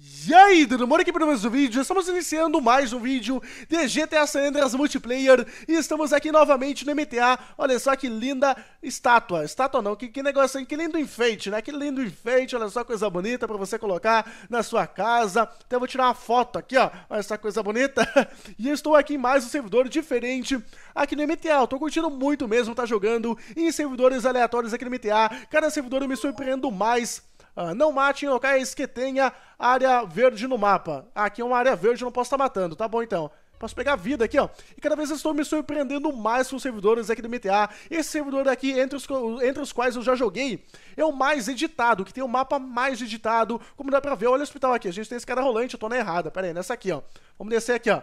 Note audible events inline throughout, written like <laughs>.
E aí, tudo bom? Aqui para mais um vídeo, estamos iniciando mais um vídeo de GTA San Andreas Multiplayer E estamos aqui novamente no MTA, olha só que linda estátua Estátua não, que, que negócio, que lindo enfeite, né? Que lindo enfeite, olha só coisa bonita para você colocar na sua casa Até então, vou tirar uma foto aqui, ó, olha essa coisa bonita <laughs> E eu estou aqui em mais um servidor diferente aqui no MTA Eu tô curtindo muito mesmo estar tá jogando em servidores aleatórios aqui no MTA Cada servidor eu me surpreendo mais ah, não mate em locais que tenha área verde no mapa. aqui é uma área verde, não posso estar tá matando. Tá bom, então. Posso pegar vida aqui, ó. E cada vez estou me surpreendendo mais com os servidores aqui do MTA. Esse servidor daqui entre os, entre os quais eu já joguei, é o mais editado, que tem o mapa mais editado. Como dá pra ver, olha o hospital aqui. A gente tem esse cara rolante, eu tô na errada. Pera aí, nessa aqui, ó. Vamos descer aqui, ó.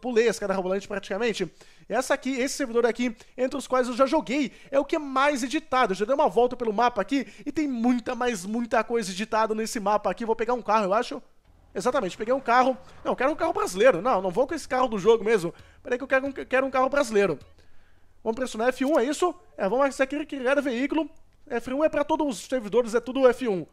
Pulei a escada rolante praticamente. Essa aqui, esse servidor aqui, entre os quais eu já joguei, é o que é mais editado. Eu já dei uma volta pelo mapa aqui e tem muita, mas muita coisa editada nesse mapa aqui. Vou pegar um carro, eu acho. Exatamente, peguei um carro. Não, quero um carro brasileiro. Não, não vou com esse carro do jogo mesmo. Peraí que eu quero um, quero um carro brasileiro. Vamos pressionar F1, é isso? É, vamos aqui é criar veículo. F1 é pra todos os servidores, é tudo F1.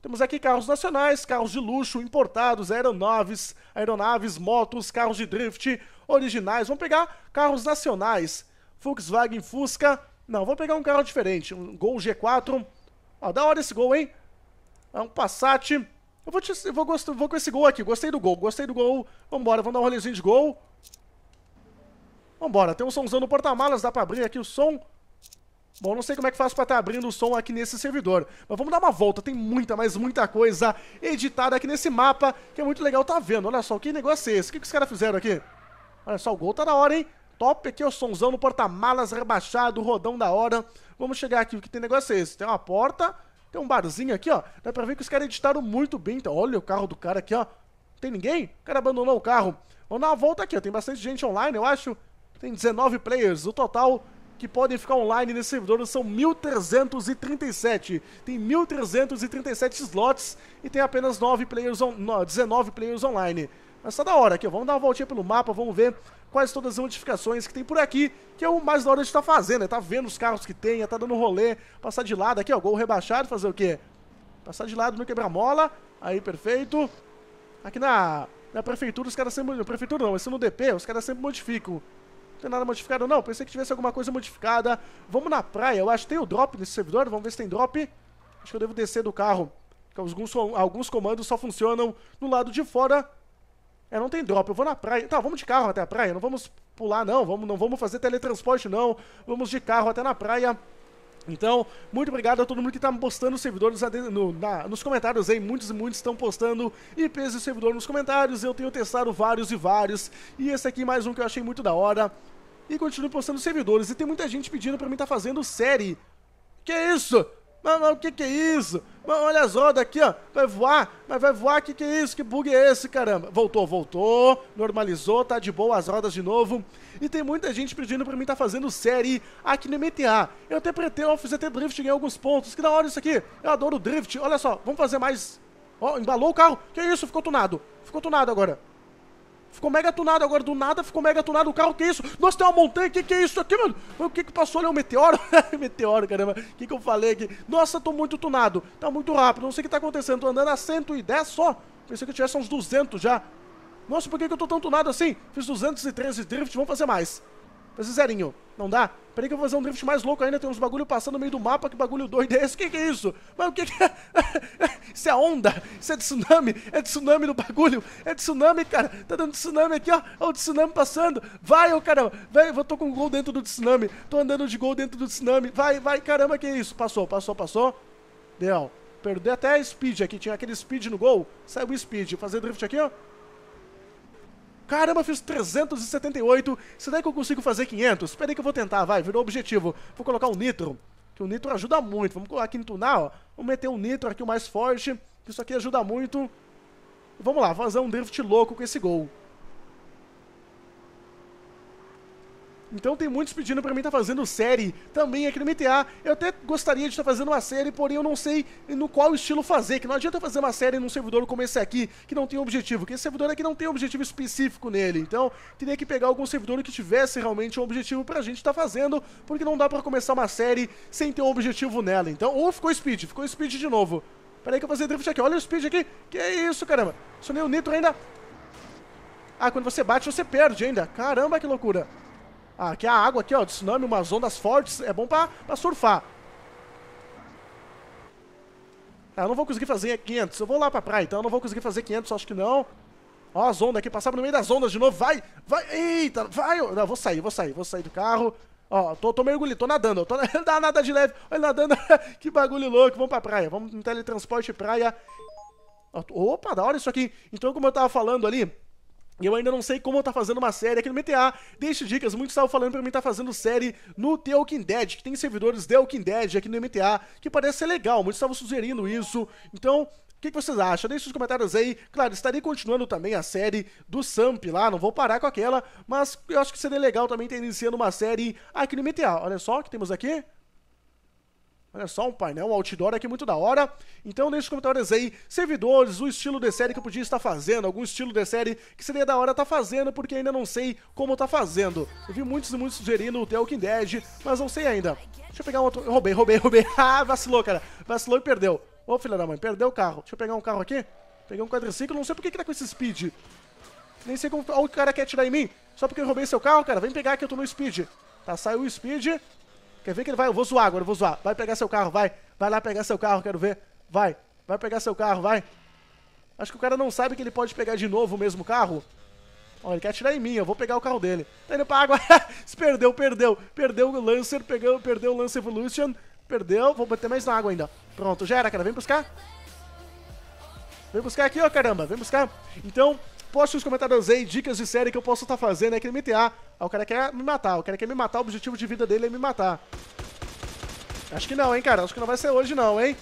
Temos aqui carros nacionais, carros de luxo, importados, aeronaves, aeronaves, motos, carros de drift, originais. Vamos pegar carros nacionais. Volkswagen Fusca. Não, vou pegar um carro diferente. Um Gol G4. Ó, da hora esse Gol, hein? É um Passat. Eu vou, te, vou, gost, vou com esse Gol aqui. Gostei do Gol, gostei do Gol. Vambora, vamos dar um rolezinho de Gol. Vambora, tem um somzão no porta-malas. Dá pra abrir aqui o som. Bom, não sei como é que faço pra estar tá abrindo o som aqui nesse servidor, mas vamos dar uma volta, tem muita, mas muita coisa editada aqui nesse mapa, que é muito legal tá vendo. Olha só, que negócio é esse? O que, que os caras fizeram aqui? Olha só, o gol tá na hora, hein? Top aqui, é o somzão no porta-malas rebaixado, rodão da hora. Vamos chegar aqui, o que tem negócio é esse? Tem uma porta, tem um barzinho aqui, ó. Dá pra ver que os caras editaram muito bem, então. Olha o carro do cara aqui, ó. Tem ninguém? O cara abandonou o carro. Vamos dar uma volta aqui, ó. Tem bastante gente online, eu acho. Tem 19 players, o total que podem ficar online nesse servidor são 1.337. Tem 1.337 slots e tem apenas 9 players on, 19 players online. Mas tá da hora aqui, ó. Vamos dar uma voltinha pelo mapa, vamos ver quais todas as modificações que tem por aqui, que é o mais da hora de estar tá fazendo, né? Tá vendo os carros que tem, tá dando rolê, passar de lado aqui, ó. Gol rebaixado, fazer o quê? Passar de lado no quebra-mola. Aí, perfeito. Aqui na, na prefeitura, os caras sempre. Prefeitura não, esse no DP, os caras sempre modificam. Não tem nada modificado, não. Pensei que tivesse alguma coisa modificada. Vamos na praia. Eu acho que tem o drop nesse servidor. Vamos ver se tem drop. Acho que eu devo descer do carro. Alguns, alguns comandos só funcionam no lado de fora. É, não tem drop. Eu vou na praia. Tá, vamos de carro até a praia. Não vamos pular, não. Vamos, não vamos fazer teletransporte, não. Vamos de carro até na praia. Então, muito obrigado a todo mundo que está postando servidores no, na, nos comentários aí. Muitos e muitos estão postando IPs de servidor nos comentários. Eu tenho testado vários e vários. E esse aqui mais um que eu achei muito da hora. E continuo postando servidores. E tem muita gente pedindo para mim estar tá fazendo série. Que é isso? Mas o que que é isso? Mas olha rodas aqui, ó, vai voar, mas vai voar, o que que é isso? Que bug é esse, caramba? Voltou, voltou, normalizou, tá de boa as rodas de novo. E tem muita gente pedindo pra mim estar tá fazendo série aqui no MTA. Eu até pretendo fazer até drift em alguns pontos, que da hora isso aqui. Eu adoro drift, olha só, vamos fazer mais... Ó, oh, embalou o carro, que isso, ficou tunado, ficou tunado agora. Ficou mega tunado agora, do nada ficou mega tunado o carro, que é isso? Nossa, tem uma montanha, que que é isso aqui, mano? O que que passou ali, é um meteoro? <laughs> meteoro, caramba, o que que eu falei aqui? Nossa, tô muito tunado, tá muito rápido, não sei o que tá acontecendo, tô andando a 110 só. Pensei que eu tivesse uns 200 já. Nossa, por que que eu tô tão tunado assim? Fiz 213 drift, vamos fazer mais. Mas zerinho, não dá? Peraí que eu vou fazer um drift mais louco ainda, tem uns bagulho passando no meio do mapa, que bagulho doido é esse? Que que é isso? Mas o que que é? <laughs> isso é onda? Isso é tsunami? É tsunami no bagulho? É tsunami, cara? Tá dando tsunami aqui, ó. Olha o tsunami passando. Vai, ô caramba. Vai, eu tô com um gol dentro do tsunami. Tô andando de gol dentro do tsunami. Vai, vai, caramba, que é isso? Passou, passou, passou. Deu. Perdeu até a speed aqui, tinha aquele speed no gol. Saiu o speed. Fazer drift aqui, ó. Caramba, fiz 378. Será que eu consigo fazer 500? Espera aí que eu vou tentar, vai. Virou objetivo. Vou colocar o um nitro, que o nitro ajuda muito. Vamos colocar aqui no tunar, ó. Vamos meter um nitro aqui, o mais forte. Isso aqui ajuda muito. Vamos lá, fazer um drift louco com esse gol. Então tem muitos pedindo para mim estar tá fazendo série também aqui no MTA. Eu até gostaria de estar tá fazendo uma série, porém eu não sei no qual estilo fazer. Que não adianta fazer uma série num servidor como esse aqui, que não tem objetivo. Porque esse servidor aqui não tem objetivo específico nele. Então teria que pegar algum servidor que tivesse realmente um objetivo pra gente estar tá fazendo. Porque não dá pra começar uma série sem ter um objetivo nela. Então, ou ficou speed, ficou speed de novo. Pera aí que eu vou fazer drift aqui. Olha o speed aqui. Que isso, caramba. Sonei o nitro ainda. Ah, quando você bate, você perde ainda. Caramba, que loucura. Ah, aqui é a água aqui, ó, de tsunami, umas ondas fortes, é bom pra, pra surfar. Ah, eu não vou conseguir fazer 500, eu vou lá pra praia, então eu não vou conseguir fazer 500, acho que não. Ó as ondas aqui, passava no meio das ondas de novo, vai, vai, eita, vai. Não, vou sair, vou sair, vou sair do carro. Ó, tô, tô mergulhando, tô nadando, tô <laughs> nadando, nada de leve. Olha, nadando, <laughs> que bagulho louco, vamos pra praia, vamos no teletransporte praia. Opa, da hora isso aqui. Então, como eu tava falando ali, e eu ainda não sei como eu tá fazendo uma série aqui no MTA. Deixe dicas, Muitos estavam falando pra mim tá fazendo série no The Walking Dead, que tem servidores The Walking Dead aqui no MTA, que parece ser legal, muitos estavam sugerindo isso. Então, o que, que, vocês acham? Deixe os comentários aí. Claro, estarei continuando também a série do Samp lá, não vou parar com aquela, mas eu acho que seria legal também ter iniciando uma série aqui no MTA. Olha só o que temos aqui. Olha só, um painel outdoor aqui muito da hora. Então deixe os comentários aí, servidores, o estilo de série que eu podia estar fazendo, algum estilo de série que seria da hora estar tá fazendo, porque ainda não sei como tá fazendo. Eu vi muitos e muitos sugerindo o The Walking Dead, mas não sei ainda. Deixa eu pegar um outro... roubei, roubei, roubei. <laughs> Ah, vacilou, cara. Vacilou e perdeu. Ô, filha da mãe, perdeu o carro. Deixa eu pegar um carro aqui. Peguei um quadriciclo, não sei por que que tá com esse speed. Nem sei como... Olha o cara quer atirar em mim. Só porque eu roubei seu carro, cara. Vem pegar que eu tô no speed. Tá, saiu o speed. Quer ver que ele vai? Eu vou zoar agora, eu vou zoar. Vai pegar seu carro, vai. Vai lá pegar seu carro, quero ver. Vai. Vai pegar seu carro, vai. Acho que o cara não sabe que ele pode pegar de novo o mesmo carro. Ó, ele quer atirar em mim, eu vou pegar o carro dele. Tá indo pra água. <laughs> Se perdeu, perdeu. Perdeu o Lancer, pegou, perdeu o Lancer Evolution. Perdeu, vou bater mais na água ainda. Pronto, já era, cara. Vem buscar. Vem buscar aqui, ó, caramba. Vem buscar. Então, Poste nos comentários aí dicas de série que eu posso estar tá fazendo aqui é no MTA. Ah, o cara quer me matar, o cara quer me matar, o objetivo de vida dele é me matar. Acho que não, hein, cara. Acho que não vai ser hoje, não, hein.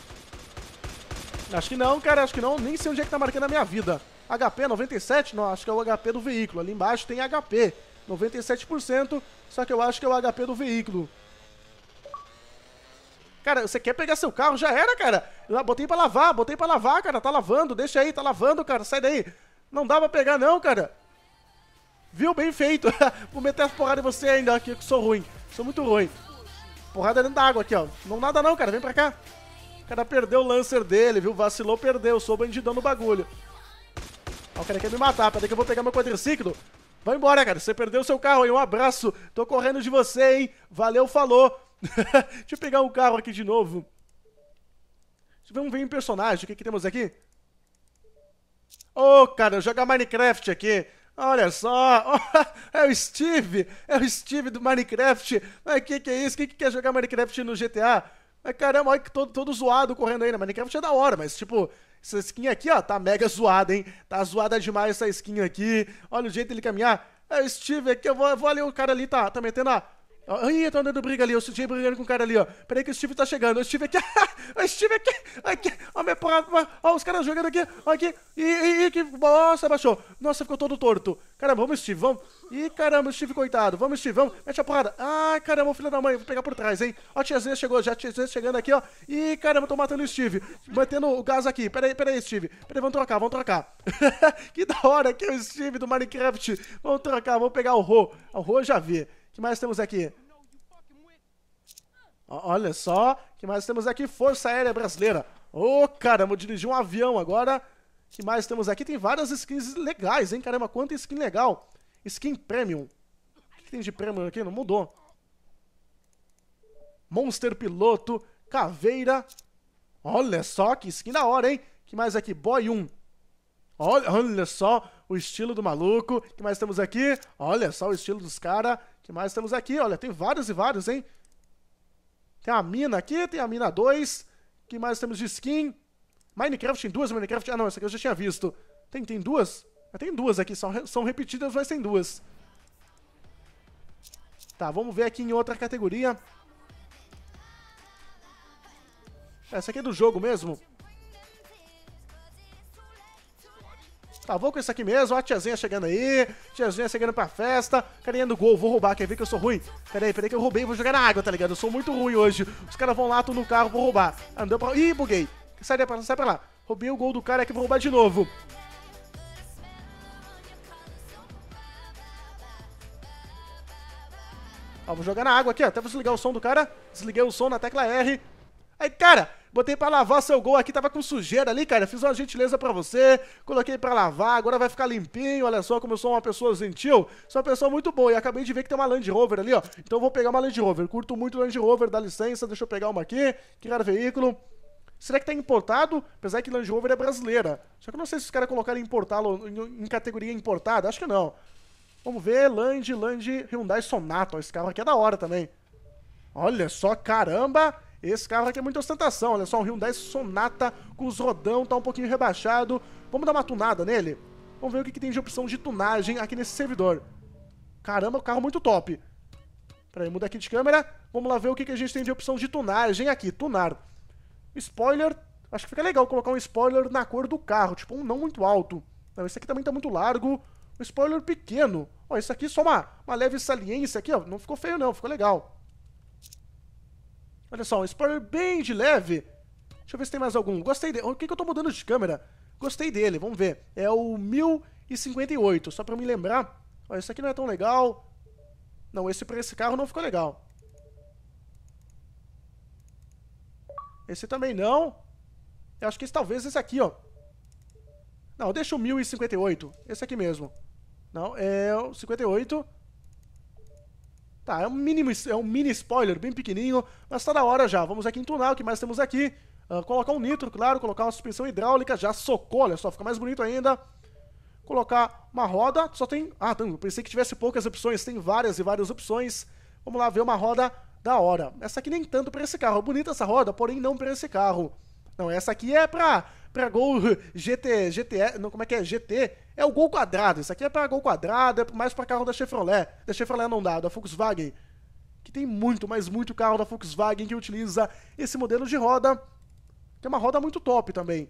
Acho que não, cara. Acho que não. Nem sei onde é que tá marcando a minha vida. HP 97? É não, acho que é o HP do veículo. Ali embaixo tem HP. 97%, só que eu acho que é o HP do veículo. Cara, você quer pegar seu carro? Já era, cara. Botei pra lavar, botei pra lavar, cara. Tá lavando, deixa aí, tá lavando, cara. Sai daí. Não dá pra pegar não, cara. Viu? Bem feito. <laughs> Vou meter as porradas em você ainda, aqui que sou ruim. Sou muito ruim. Porrada dentro da água aqui, ó. Não nada não, cara. Vem pra cá. O cara perdeu o lancer dele, viu? Vacilou, perdeu. Sou bandidão no bagulho. Ó, o cara quer me matar. Peraí que eu vou pegar meu quadriciclo. Vai embora, cara. Você perdeu seu carro aí. Um abraço. Tô correndo de você, hein? Valeu, falou. <laughs> Deixa eu pegar um carro aqui de novo. Deixa eu ver um personagem. O que, que temos aqui? Ô, oh, cara, jogar Minecraft aqui. Olha só, oh, <laughs> é o Steve, é o Steve do Minecraft. Mas que que é isso? Quem que quer jogar Minecraft no GTA? Mas caramba, olha que todo, todo zoado correndo aí, né? Minecraft é da hora, mas tipo, essa skin aqui, ó, tá mega zoada, hein? Tá zoada demais essa skin aqui. Olha o jeito dele caminhar. É o Steve aqui, eu vou, eu vou ali, o cara ali tá, tá metendo a Ai, tá andando briga ali, eu senti brigando com o cara ali, ó. Peraí que o Steve tá chegando, o Steve aqui, <laughs> o Steve aqui, aqui, ó, minha porra, ó, os caras jogando aqui, aqui, e, ih, que, nossa, baixou, nossa, ficou todo torto. Caramba, vamos, Steve, vamos. Ih, caramba, Steve, coitado, vamos, Steve, vamos, mete a porrada. Ai, caramba, filho da mãe, vou pegar por trás, hein. Ó, a tiazinha chegou já, a tiazinha chegando aqui, ó. Ih, caramba, tô matando o Steve, mantendo o gás aqui, peraí, peraí, Steve, peraí, vamos trocar, vamos trocar. <laughs> que da hora, que é o Steve do Minecraft, vamos trocar, vamos pegar o Ro, o Ro já vi. O que mais temos aqui? Olha só, que mais temos aqui? Força Aérea Brasileira. Ô, oh, caramba, dirigir um avião agora. que mais temos aqui? Tem várias skins legais, hein? Caramba, quanta skin legal. Skin Premium. O que tem de Premium aqui? Não mudou. Monster Piloto, Caveira. Olha só, que skin da hora, hein? que mais aqui? Boy 1. Olha, olha só o estilo do maluco. que mais temos aqui? Olha só o estilo dos caras. que mais temos aqui? Olha, tem vários e vários, hein? Tem a mina aqui, tem a mina 2. que mais temos de skin? Minecraft tem duas Minecraft. Ah, não, essa aqui eu já tinha visto. Tem, tem duas? Ah, tem duas aqui, são, são repetidas, mas tem duas. Tá, vamos ver aqui em outra categoria. Essa aqui é do jogo mesmo? Tá, vou com isso aqui mesmo, ó a tiazinha chegando aí, tiazinha chegando pra festa, carinha do gol, vou roubar, quer ver que eu sou ruim? Peraí, peraí que eu roubei, vou jogar na água, tá ligado? Eu sou muito ruim hoje, os caras vão lá, tô no carro, vou roubar. Andou ah, pra... Ih, buguei. Sai pra lá, sai pra lá. Roubei o gol do cara aqui, é vou roubar de novo. Ó, vou jogar na água aqui, ó, até vou desligar o som do cara, desliguei o som na tecla R. Aí, cara, Botei pra lavar seu gol aqui, tava com sujeira ali, cara. Fiz uma gentileza pra você, coloquei pra lavar, agora vai ficar limpinho. Olha só como eu sou uma pessoa gentil. Sou uma pessoa muito boa. E acabei de ver que tem uma Land Rover ali, ó. Então eu vou pegar uma Land Rover. Curto muito Land Rover, dá licença, deixa eu pegar uma aqui. Criar veículo. Será que tá importado? Apesar que Land Rover é brasileira. Só que eu não sei se os caras colocaram importá-lo em, em categoria importada. Acho que não. Vamos ver, Land, Land, Hyundai Sonata. esse carro aqui é da hora também. Olha só, caramba! Esse carro aqui é muita ostentação, olha só, um Hyundai Sonata com os rodão, tá um pouquinho rebaixado. Vamos dar uma tunada nele? Vamos ver o que, que tem de opção de tunagem aqui nesse servidor. Caramba, carro muito top. Pera aí, muda aqui de câmera. Vamos lá ver o que, que a gente tem de opção de tunagem aqui. Tunar. Spoiler. Acho que fica legal colocar um spoiler na cor do carro, tipo um não muito alto. Não, esse aqui também tá muito largo. Um spoiler pequeno. Ó, isso aqui é só uma, uma leve saliência aqui, ó. Não ficou feio não, ficou legal. Olha só, um spoiler bem de leve. Deixa eu ver se tem mais algum. Gostei dele. O que, que eu tô mudando de câmera? Gostei dele, vamos ver. É o 1058, só pra me lembrar. Ó, esse aqui não é tão legal. Não, esse pra esse carro não ficou legal. Esse também não. Eu acho que esse, talvez esse aqui, ó. Não, deixa o 1058. Esse aqui mesmo. Não, é o 58. Tá, é um, mínimo, é um mini spoiler, bem pequenininho, mas tá na hora já. Vamos aqui entornar o que mais temos aqui. Uh, colocar um nitro, claro, colocar uma suspensão hidráulica, já socou, olha só, fica mais bonito ainda. Colocar uma roda, só tem... Ah, eu pensei que tivesse poucas opções, tem várias e várias opções. Vamos lá ver uma roda da hora. Essa aqui nem tanto para esse carro, é bonita essa roda, porém não para esse carro. Não, essa aqui é pra, pra gol GT, <laughs> GT, não, como é que é? GT é o gol quadrado. Isso aqui é pra gol quadrado, é mais pra carro da Chevrolet. Da Chevrolet não dá, da Volkswagen. Que tem muito, mas muito carro da Volkswagen que utiliza esse modelo de roda. Que é uma roda muito top também.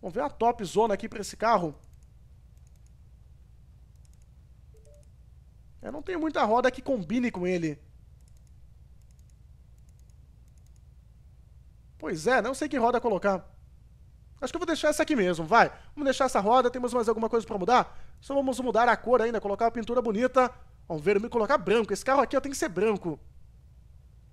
Vamos ver uma top zona aqui pra esse carro. Eu é, não tenho muita roda que combine com ele. Pois é, não sei que roda colocar. Acho que eu vou deixar essa aqui mesmo, vai. Vamos deixar essa roda, temos mais alguma coisa para mudar? Só vamos mudar a cor ainda, colocar uma pintura bonita. Vamos ver, me colocar branco. Esse carro aqui tem que ser branco.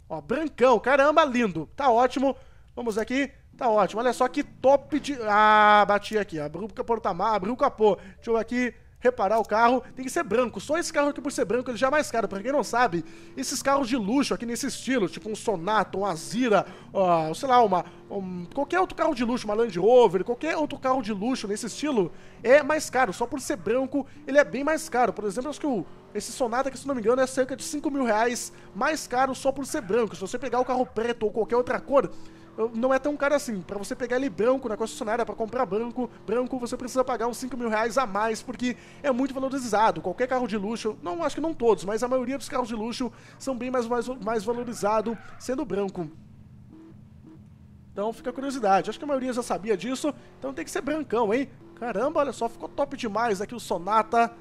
Ó, brancão, caramba, lindo. Tá ótimo. Vamos aqui, tá ótimo. Olha só que top de... Ah, bati aqui, abriu o porta-mar, abriu o capô. Deixa eu aqui reparar o carro, tem que ser branco. Só esse carro aqui por ser branco, ele já é mais caro. Pra quem não sabe, esses carros de luxo aqui nesse estilo, tipo um Sonata, um Azira, uh, sei lá, uma, um, qualquer outro carro de luxo, uma Land Rover, qualquer outro carro de luxo nesse estilo, é mais caro. Só por ser branco, ele é bem mais caro. Por exemplo, acho que o, esse Sonata que se não me engano, é cerca de 5 mil reais mais caro só por ser branco. Se você pegar o carro preto ou qualquer outra cor, não é tão caro assim. Para você pegar ele branco na concessionária, para comprar branco, branco você precisa pagar uns 5 mil reais a mais, porque é muito valorizado. Qualquer carro de luxo, não acho que não todos, mas a maioria dos carros de luxo são bem mais, mais, mais valorizados sendo branco. Então fica a curiosidade. Acho que a maioria já sabia disso, então tem que ser brancão, hein? Caramba, olha só, ficou top demais aqui o Sonata.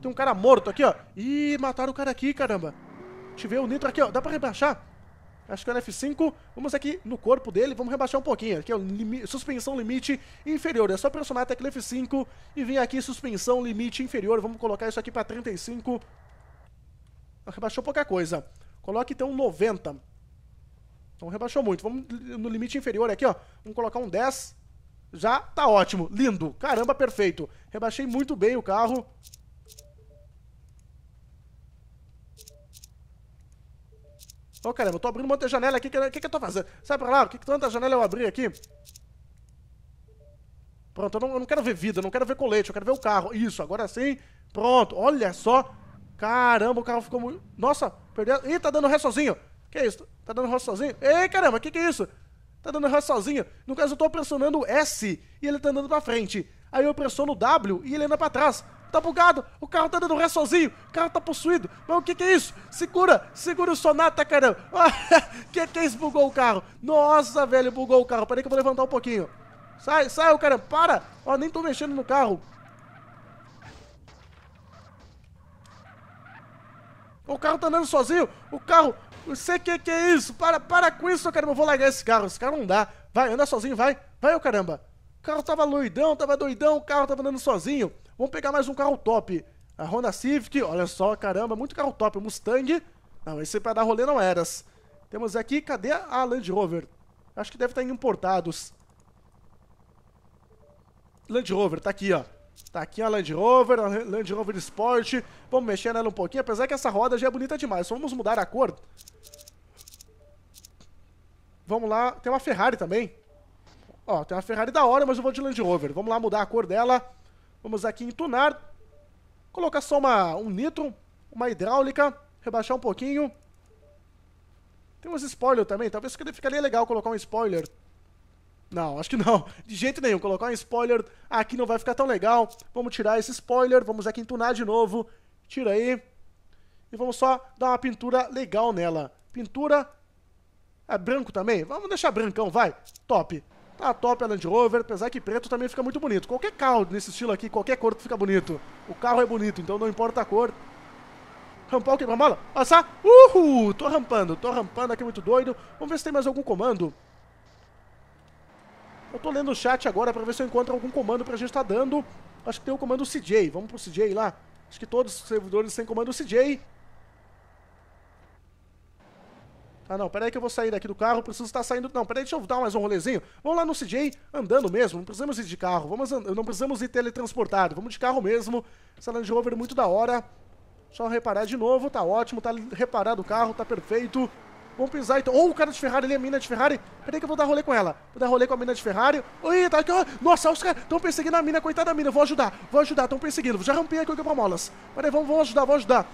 Tem um cara morto aqui, ó. Ih, mataram o cara aqui, caramba. Deixa eu ver o Nitro aqui, ó. Dá pra rebaixar? Acho que o F 5 vamos aqui no corpo dele, vamos rebaixar um pouquinho. Aqui é o suspensão limite inferior. É só pressionar a tecla F5 e vir aqui suspensão limite inferior. Vamos colocar isso aqui para 35. Rebaixou pouca coisa. Coloque então 90. Então rebaixou muito. Vamos no limite inferior aqui, ó. Vamos colocar um 10. Já tá ótimo. Lindo. Caramba, perfeito. Rebaixei muito bem o carro. Ô, caramba, eu tô abrindo um monte de janela aqui. O que, que, que, eu tô fazendo? Sai pra lá. O que, que tanta janela eu abri aqui? Pronto, eu não, eu não quero ver vida, eu não quero ver colete, eu quero ver o carro. Isso, agora sim. Pronto, olha só. Caramba, o carro ficou muito... Nossa, perdeu... Ih, tá dando ré sozinho. Que isso? Tá dando ré sozinho? Ei, caramba, que que é isso? Tá dando ré sozinho. No caso, eu tô pressionando o S e ele tá andando pra frente. Aí eu pressiono o W e ele anda pra trás. Tá bugado! O carro tá dando ré sozinho! O carro tá possuído! Mas o que que é isso? Segura! Segura o Sonata, caramba! <laughs> que que é isso? Bugou o carro! Nossa, velho, bugou o carro! Peraí que eu vou levantar um pouquinho! Sai, sai, o caramba! Para! Ó, nem tô mexendo no carro! O carro tá andando sozinho! O carro... Não sei que que é isso! Para, para com isso, caramba! Eu vou largar esse carro! Esse carro não dá! Vai, anda sozinho, vai! Vai, o caramba! O carro tava doidão, tava doidão, o carro tava andando sozinho! Vamos pegar mais um carro top. A Honda Civic, olha só, caramba, muito carro top. Mustang. Não, esse pra dar rolê não eras. Temos aqui, cadê a Land Rover? Acho que deve estar tá em importados. Land Rover, tá aqui, ó. Tá aqui a Land Rover, a Land Rover Sport. Vamos mexer nela um pouquinho, apesar que essa roda já é bonita demais. Vamos mudar a cor. Vamos lá, tem uma Ferrari também. Ó, tem uma Ferrari da hora, mas eu vou de Land Rover. Vamos lá mudar a cor dela. Vamos aqui entunar, Colocar só uma, um nitro, uma hidráulica. Rebaixar um pouquinho. Tem uns spoiler também. Talvez ficaria legal colocar um spoiler. Não, acho que não. <laughs> De jeito nenhum. Colocar um spoiler aqui não vai ficar tão legal. Vamos tirar esse spoiler. Vamos aqui entunar de novo. Tira aí. E vamos só dar uma pintura legal nela. Pintura... É branco também? Vamos deixar brancão, vai. Top. Tá top a Land Rover, apesar que preto também fica muito bonito. Qualquer carro nesse estilo aqui, qualquer cor fica bonito. O carro é bonito, então não importa a cor. Rampar o quebra mala passar, uhul, tô rampando, tô rampando aqui muito doido. Vamos ver se tem mais algum comando. Eu tô lendo o chat agora pra ver se eu encontro algum comando pra gente tá dando. Acho que tem o comando CJ, vamos pro CJ lá. Acho que todos os servidores têm comando CJ. Ah, não, peraí que eu vou sair daqui do carro, preciso estar tá saindo... Não, peraí, deixa eu dar mais um rolezinho. Vamos lá no CJ, andando mesmo, não precisamos ir de carro. Vamos and... Não precisamos ir teletransportado, vamos de carro mesmo. Essa Land Rover muito da hora. Só reparar de novo, tá ótimo, tá reparado o carro, tá perfeito. Vamos pisar então. Ou oh, o cara de Ferrari ali, a mina de Ferrari. Peraí que eu vou dar rolê com ela. Vou dar rolê com a mina de Ferrari. Oi, tá aqui, ó. Nossa, os caras estão perseguindo a mina, coitada da mina. Vou ajudar, vou ajudar, estão perseguindo. Já rampei aqui o quebra-molas. Peraí, vamos, vamos ajudar, vou ajudar.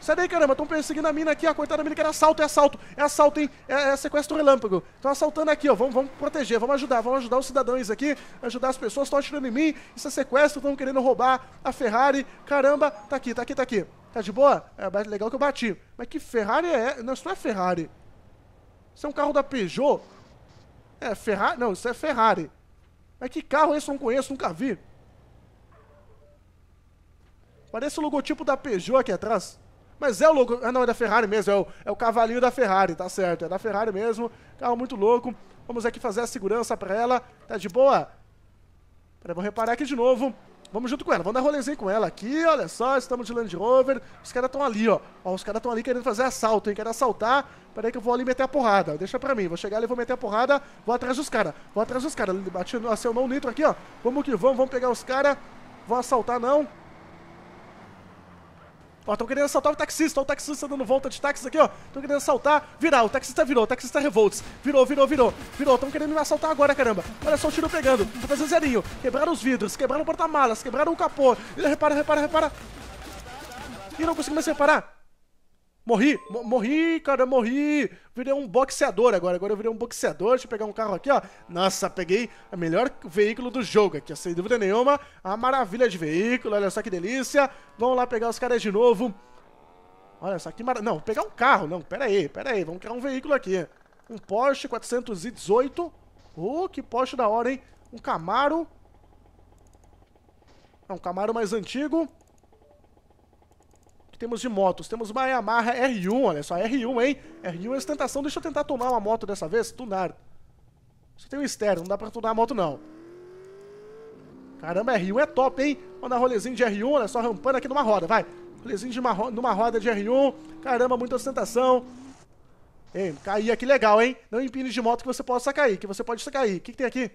Sai daí, caramba, estão perseguindo a mina aqui, a coitada da mina que era assalto, é assalto, é assalto, hein? É, é sequestro relâmpago. Estão assaltando aqui, ó. Vamos, vamos proteger, vamos ajudar, vamos ajudar os cidadãos aqui, ajudar as pessoas, estão atirando em mim, isso é sequestro, estão querendo roubar a Ferrari. Caramba, tá aqui, tá aqui, tá aqui. Tá de boa? É legal que eu bati. Mas que Ferrari é? Não, isso não é Ferrari. Isso é um carro da Peugeot? É, Ferrari? Não, isso é Ferrari. Mas que carro é esse? Eu não conheço, nunca vi. Parece o logotipo da Peugeot aqui atrás. Mas é o louco. Ah, não, é da Ferrari mesmo. É o, é o cavalinho da Ferrari, tá certo. É da Ferrari mesmo. Carro é muito louco. Vamos aqui fazer a segurança pra ela. Tá de boa? Peraí, vou reparar aqui de novo. Vamos junto com ela, vamos dar rolezinho com ela aqui, olha só, estamos de Land Rover. Os caras estão ali, ó. ó os caras estão ali querendo fazer assalto, hein? Querendo assaltar. Peraí que eu vou ali meter a porrada. Deixa pra mim, vou chegar ali, e vou meter a porrada. Vou atrás dos caras, vou atrás dos caras. Batendo, acionou assim, o nitro aqui, ó. Vamos que vamos, vamos pegar os caras. Vão assaltar, não. Ó, tão querendo assaltar o taxista. Ó, o taxista dando volta de táxi aqui, ó. Tão querendo assaltar. Virar. O taxista virou. O taxista revolts. Virou, virou, virou. Virou. Estão querendo me assaltar agora, caramba. Olha só o tiro pegando. Vou fazer zerinho. Quebraram os vidros. Quebraram o porta-malas. Quebraram o capô. Repara, repara, repara. E não consigo mais reparar. Morri, morri, cara, morri. Virei um boxeador agora. Agora eu virei um boxeador. Deixa eu pegar um carro aqui, ó. Nossa, peguei o melhor veículo do jogo aqui, sem dúvida nenhuma. A maravilha de veículo, olha só que delícia. Vamos lá pegar os caras de novo. Olha só que maravilha. Não, pegar um carro, não. Pera aí, pera aí. Vamos criar um veículo aqui. Um Porsche 418. Oh, que Porsche da hora, hein? Um Camaro. É um Camaro mais antigo que temos de motos? Temos uma Yamaha R1, olha só, R1, hein? R1 é ostentação. Deixa eu tentar tomar uma moto dessa vez. Tunar. Só tem um estéreo, não dá pra tunar a moto, não. Caramba, R1 é top, hein? Vamos dar rolezinho de R1, olha só, rampando aqui numa roda, vai. Rolezinho de uma ro numa roda de R1. Caramba, muita ostentação. Ei, cair aqui legal, hein? Não empine de moto que você possa cair, que você pode cair. O que, que tem aqui?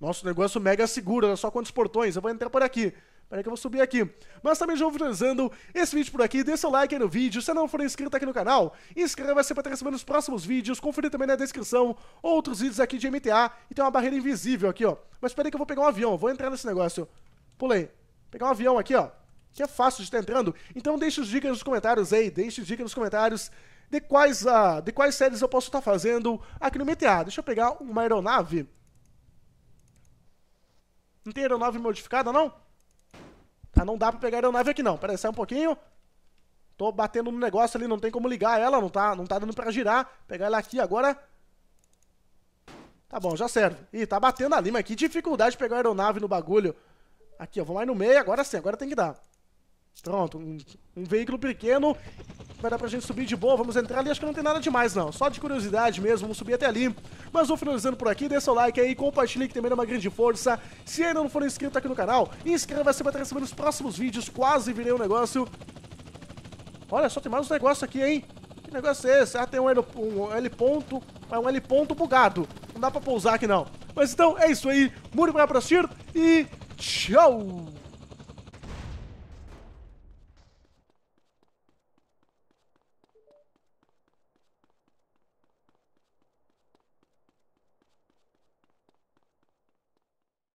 Nossa, negócio mega seguro, olha só quantos portões. Eu vou entrar por aqui. Peraí que eu vou subir aqui. Mas também já vou finalizando esse vídeo por aqui. Dê seu like aí no vídeo. Se não for inscrito aqui no canal, inscreva-se para estar recebendo os próximos vídeos. Confira também na descrição outros vídeos aqui de MTA. E tem uma barreira invisível aqui, ó. Mas peraí que eu vou pegar um avião. Vou entrar nesse negócio. Pulei. Pegar um avião aqui, ó. Que é fácil de estar entrando. Então deixa os dicas nos comentários aí. os dicas nos comentários de quais, uh, de quais séries eu posso estar fazendo aqui no MTA. Deixa eu pegar uma aeronave. Não tem aeronave modificada, não? Tá, não dá pra pegar a aeronave aqui não. Pera aí, sai um pouquinho. Tô batendo no negócio ali, não tem como ligar ela, não tá, não tá dando pra girar. Pegar ela aqui agora. Tá bom, já serve. Ih, tá batendo ali, mas que dificuldade pegar a aeronave no bagulho. Aqui, ó, vamos mais no meio, agora sim, agora tem que dar. Pronto, um, um veículo pequeno vai dar pra gente subir de boa, vamos entrar ali, acho que não tem nada demais não, só de curiosidade mesmo, vamos subir até ali. Mas vou finalizando por aqui, dê o like aí, compartilhe que também é uma grande força. Se ainda não for inscrito aqui no canal, inscreva-se para receber os próximos vídeos, quase virei um negócio. Olha só, tem mais um negócio aqui, hein? Que negócio é esse? Ah, tem um L, um L ponto, é um L ponto bugado, não dá pra pousar aqui não. Mas então é isso aí, muito obrigado por assistir e tchau!